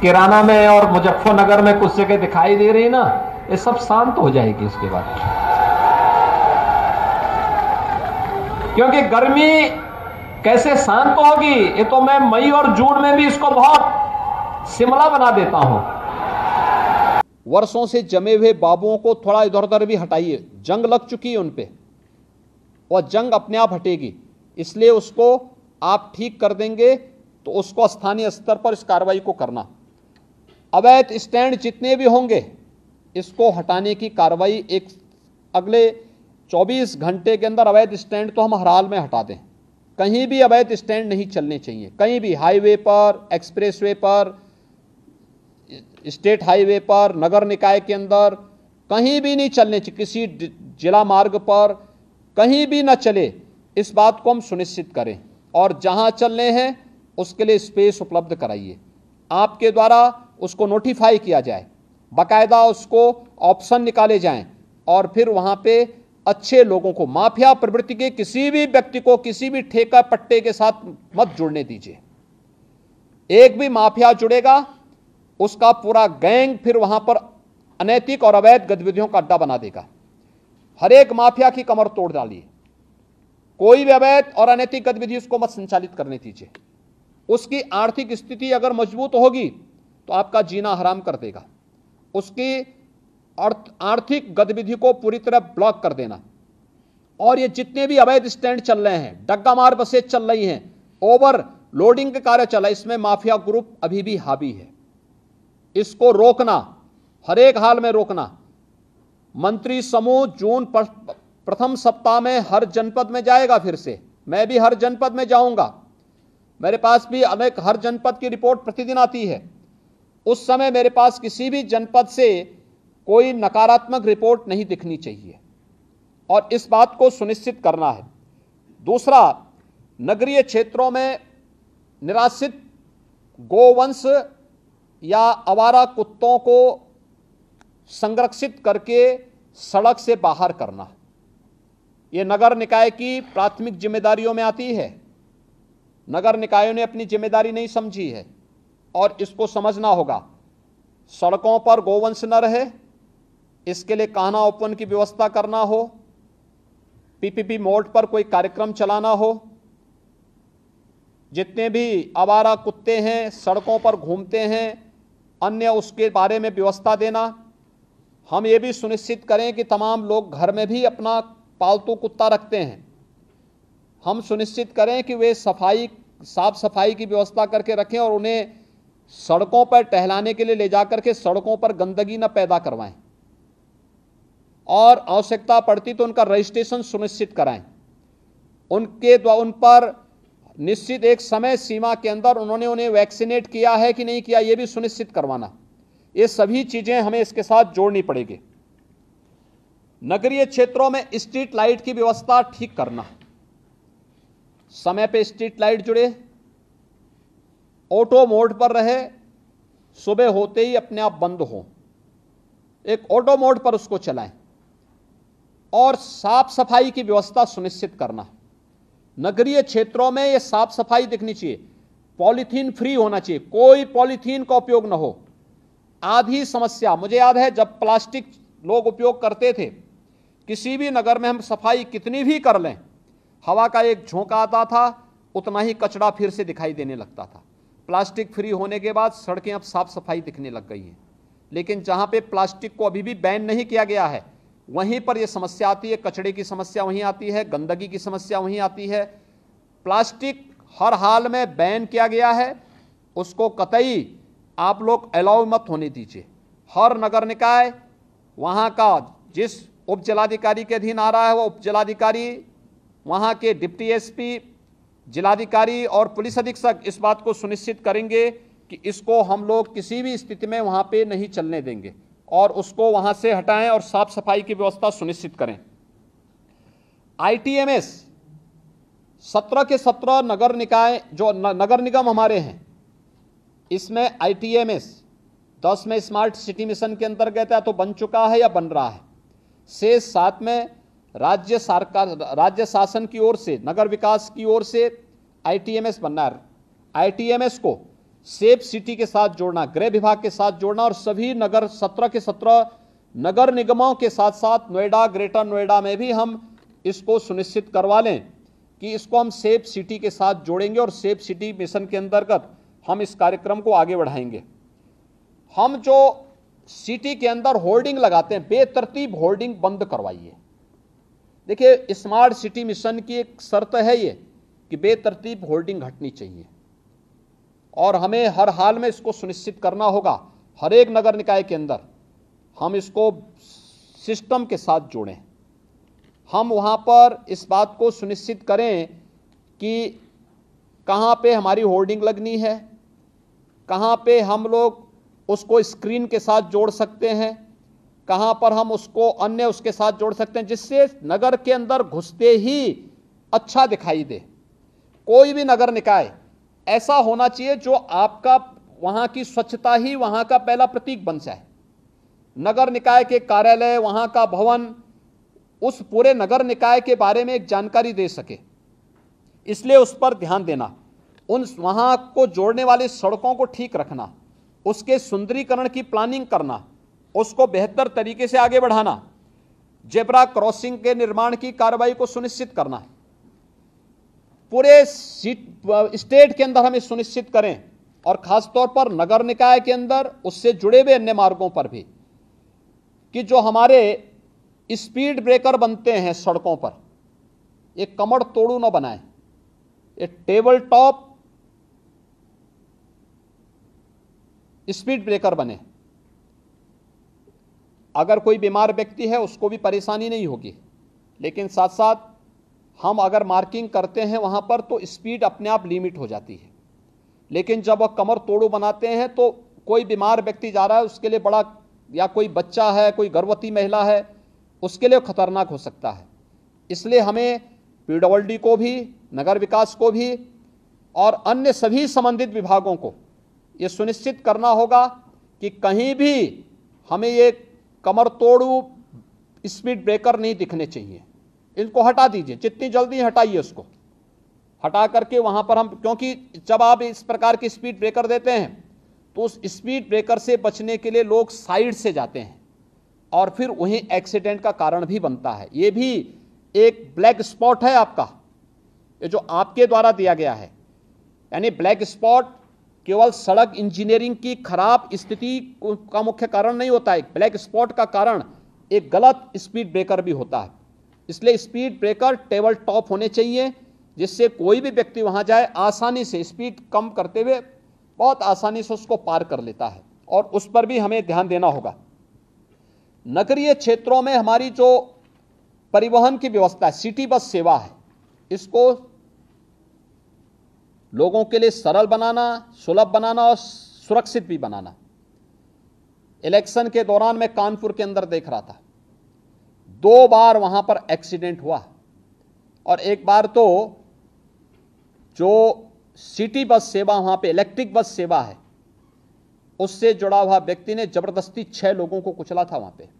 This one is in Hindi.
किराना में और मुजफ्फरनगर में कुछ जगह दिखाई दे रही ना ये सब शांत हो जाएगी उसके बाद क्योंकि गर्मी कैसे शांत होगी ये तो मैं मई और जून में भी इसको बहुत शिमला बना देता हूं वर्षों से जमे हुए बाबुओं को थोड़ा इधर उधर भी हटाइए जंग लग चुकी है उनपे और जंग अपने आप हटेगी इसलिए उसको आप ठीक कर देंगे तो उसको स्थानीय स्तर पर इस कार्रवाई को करना अवैध स्टैंड जितने भी होंगे इसको हटाने की कार्रवाई एक अगले 24 घंटे के अंदर अवैध स्टैंड तो हम हर हाल में हटा दें कहीं भी अवैध स्टैंड नहीं चलने चाहिए कहीं भी हाईवे पर एक्सप्रेसवे पर स्टेट हाईवे पर नगर निकाय के अंदर कहीं भी नहीं चलने चाहिए किसी जिला मार्ग पर कहीं भी ना चले इस बात को हम सुनिश्चित करें और जहां चलने हैं उसके लिए स्पेस उपलब्ध कराइए आपके द्वारा उसको नोटिफाई किया जाए बाकायदा उसको ऑप्शन निकाले जाएं और फिर वहाँ पे अच्छे लोगों को माफिया प्रवृत्ति के किसी भी व्यक्ति को किसी भी ठेका पट्टे के साथ मत जुड़ने दीजिए एक भी माफिया जुड़ेगा उसका पूरा गैंग फिर वहां पर अनैतिक और अवैध गतिविधियों का अड्डा बना देगा हर एक माफिया की कमर तोड़ डालिए कोई भी अवैध और अनैतिक गतिविधि उसको मत संचालित करने दीजिए उसकी आर्थिक स्थिति अगर मजबूत होगी तो आपका जीना हराम कर देगा उसकी आर्थिक गतिविधि को पूरी तरह ब्लॉक कर देना और ये जितने भी अवैध स्टैंड चल रहे हैं डग्गा मार बसें चल रही हैं ओवर लोडिंग के कार्य चला इसमें माफिया ग्रुप अभी भी हावी है इसको रोकना हर एक हाल में रोकना मंत्री समूह जून प्रथम सप्ताह में हर जनपद में जाएगा फिर से मैं भी हर जनपद में जाऊंगा मेरे पास भी अनेक हर जनपद की रिपोर्ट प्रतिदिन आती है उस समय मेरे पास किसी भी जनपद से कोई नकारात्मक रिपोर्ट नहीं दिखनी चाहिए और इस बात को सुनिश्चित करना है दूसरा नगरीय क्षेत्रों में निराश्रित गोवंश या आवारा कुत्तों को संरक्षित करके सड़क से बाहर करना ये नगर निकाय की प्राथमिक जिम्मेदारियों में आती है नगर निकायों ने अपनी जिम्मेदारी नहीं समझी है और इसको समझना होगा सड़कों पर गोवंश न रहे इसके लिए कहना ओपन की व्यवस्था करना हो पीपीपी मोड पर कोई कार्यक्रम चलाना हो जितने भी आवारा कुत्ते हैं सड़कों पर घूमते हैं अन्य उसके बारे में व्यवस्था देना हम ये भी सुनिश्चित करें कि तमाम लोग घर में भी अपना पालतू कुत्ता रखते हैं हम सुनिश्चित करें कि वे सफाई साफ सफाई की व्यवस्था करके रखें और उन्हें सड़कों पर टहलाने के लिए ले जाकर के सड़कों पर गंदगी न पैदा करवाएं और आवश्यकता पड़ती तो उनका रजिस्ट्रेशन सुनिश्चित कराएं उनके द्वारा उन पर निश्चित एक समय सीमा के अंदर उन्होंने उन्हें वैक्सीनेट किया है कि नहीं किया ये भी सुनिश्चित करवाना ये सभी चीज़ें हमें इसके साथ जोड़नी पड़ेगी नगरीय क्षेत्रों में स्ट्रीट लाइट की व्यवस्था ठीक करना समय पे स्ट्रीट लाइट जुड़े ऑटो मोड पर रहे सुबह होते ही अपने आप बंद हो एक ऑटो मोड पर उसको चलाएं और साफ सफाई की व्यवस्था सुनिश्चित करना नगरीय क्षेत्रों में यह साफ सफाई दिखनी चाहिए पॉलीथीन फ्री होना चाहिए कोई पॉलीथीन का उपयोग ना हो आधी समस्या मुझे याद है जब प्लास्टिक लोग उपयोग करते थे किसी भी नगर में हम सफाई कितनी भी कर लें हवा का एक झोंका आता था उतना ही कचरा फिर से दिखाई देने लगता था प्लास्टिक फ्री होने के बाद सड़कें अब साफ सफाई दिखने लग गई हैं लेकिन जहाँ पे प्लास्टिक को अभी भी बैन नहीं किया गया है वहीं पर यह समस्या आती है कचड़े की समस्या वहीं आती है गंदगी की समस्या वहीं आती है प्लास्टिक हर हाल में बैन किया गया है उसको कतई आप लोग अलाउ मत होने दीजिए हर नगर निकाय वहाँ का जिस उप जिलाधिकारी के अधीन आ रहा है वह उप जिलाधिकारी वहाँ के डिप्टी एसपी जिलाधिकारी और पुलिस अधीक्षक इस बात को सुनिश्चित करेंगे कि इसको हम लोग किसी भी स्थिति में वहाँ पे नहीं चलने देंगे और उसको वहाँ से हटाएं और साफ सफाई की व्यवस्था सुनिश्चित करें आईटीएमएस सत्रह के सत्रह नगर निकाय जो नगर निगम हमारे हैं इसमें आईटीएमएस दस में स्मार्ट सिटी मिशन के अंतर्गत है तो बन चुका है या बन रहा है शेष सात में राज्य सरकार राज्य शासन की ओर से नगर विकास की ओर से आईटीएमएस बनना एम आईटीएमएस को सेफ सिटी के साथ जोड़ना गृह विभाग के साथ जोड़ना और सभी नगर सत्रह के सत्रह नगर निगमों के साथ साथ नोएडा ग्रेटर नोएडा में भी हम इसको सुनिश्चित करवा लें कि इसको हम सेफ सिटी के साथ जोड़ेंगे और सेफ सिटी मिशन के अंतर्गत हम इस कार्यक्रम को आगे बढ़ाएंगे हम जो सिटी के अंदर होर्डिंग लगाते हैं बेतरतीब होर्डिंग बंद करवाइए देखिए स्मार्ट सिटी मिशन की एक शर्त है ये कि बेतरतीब होर्डिंग घटनी चाहिए और हमें हर हाल में इसको सुनिश्चित करना होगा हर एक नगर निकाय के अंदर हम इसको सिस्टम के साथ जोड़ें हम वहाँ पर इस बात को सुनिश्चित करें कि कहाँ पे हमारी होर्डिंग लगनी है कहाँ पे हम लोग उसको स्क्रीन के साथ जोड़ सकते हैं कहाँ पर हम उसको अन्य उसके साथ जोड़ सकते हैं जिससे नगर के अंदर घुसते ही अच्छा दिखाई दे कोई भी नगर निकाय ऐसा होना चाहिए जो आपका वहां की स्वच्छता ही वहां का पहला प्रतीक बन जाए नगर निकाय के कार्यालय वहां का भवन उस पूरे नगर निकाय के बारे में एक जानकारी दे सके इसलिए उस पर ध्यान देना उन वहां को जोड़ने वाली सड़कों को ठीक रखना उसके सुंदरीकरण की प्लानिंग करना उसको बेहतर तरीके से आगे बढ़ाना जेबरा क्रॉसिंग के निर्माण की कार्रवाई को सुनिश्चित करना है पूरे स्टेट के अंदर हम इस सुनिश्चित करें और खासतौर पर नगर निकाय के अंदर उससे जुड़े हुए अन्य मार्गों पर भी कि जो हमारे स्पीड ब्रेकर बनते हैं सड़कों पर ये कमर तोड़ू ना बनाए ये टेबल टॉप स्पीड ब्रेकर बने अगर कोई बीमार व्यक्ति है उसको भी परेशानी नहीं होगी लेकिन साथ साथ हम अगर मार्किंग करते हैं वहाँ पर तो स्पीड अपने आप लिमिट हो जाती है लेकिन जब वह कमर तोड़ू बनाते हैं तो कोई बीमार व्यक्ति जा रहा है उसके लिए बड़ा या कोई बच्चा है कोई गर्भवती महिला है उसके लिए खतरनाक हो सकता है इसलिए हमें पी को भी नगर विकास को भी और अन्य सभी संबंधित विभागों को ये सुनिश्चित करना होगा कि कहीं भी हमें ये कमर तोड़ू स्पीड ब्रेकर नहीं दिखने चाहिए इनको हटा दीजिए जितनी जल्दी हटाइए उसको हटा करके वहाँ पर हम क्योंकि जब आप इस प्रकार की स्पीड ब्रेकर देते हैं तो उस स्पीड ब्रेकर से बचने के लिए लोग साइड से जाते हैं और फिर वहीं एक्सीडेंट का कारण भी बनता है ये भी एक ब्लैक स्पॉट है आपका ये जो आपके द्वारा दिया गया है यानी ब्लैक स्पॉट केवल सड़क इंजीनियरिंग की खराब स्थिति का मुख्य कारण नहीं होता है ब्लैक स्पॉट का कारण एक गलत स्पीड ब्रेकर भी होता है इसलिए स्पीड ब्रेकर टेबल टॉप होने चाहिए जिससे कोई भी व्यक्ति वहां जाए आसानी से स्पीड कम करते हुए बहुत आसानी से उसको पार कर लेता है और उस पर भी हमें ध्यान देना होगा नगरीय क्षेत्रों में हमारी जो परिवहन की व्यवस्था है सिटी बस सेवा है इसको लोगों के लिए सरल बनाना सुलभ बनाना और सुरक्षित भी बनाना इलेक्शन के दौरान मैं कानपुर के अंदर देख रहा था दो बार वहां पर एक्सीडेंट हुआ और एक बार तो जो सिटी बस सेवा वहां पे इलेक्ट्रिक बस सेवा है उससे जुड़ा हुआ व्यक्ति ने जबरदस्ती छह लोगों को कुचला था वहां पे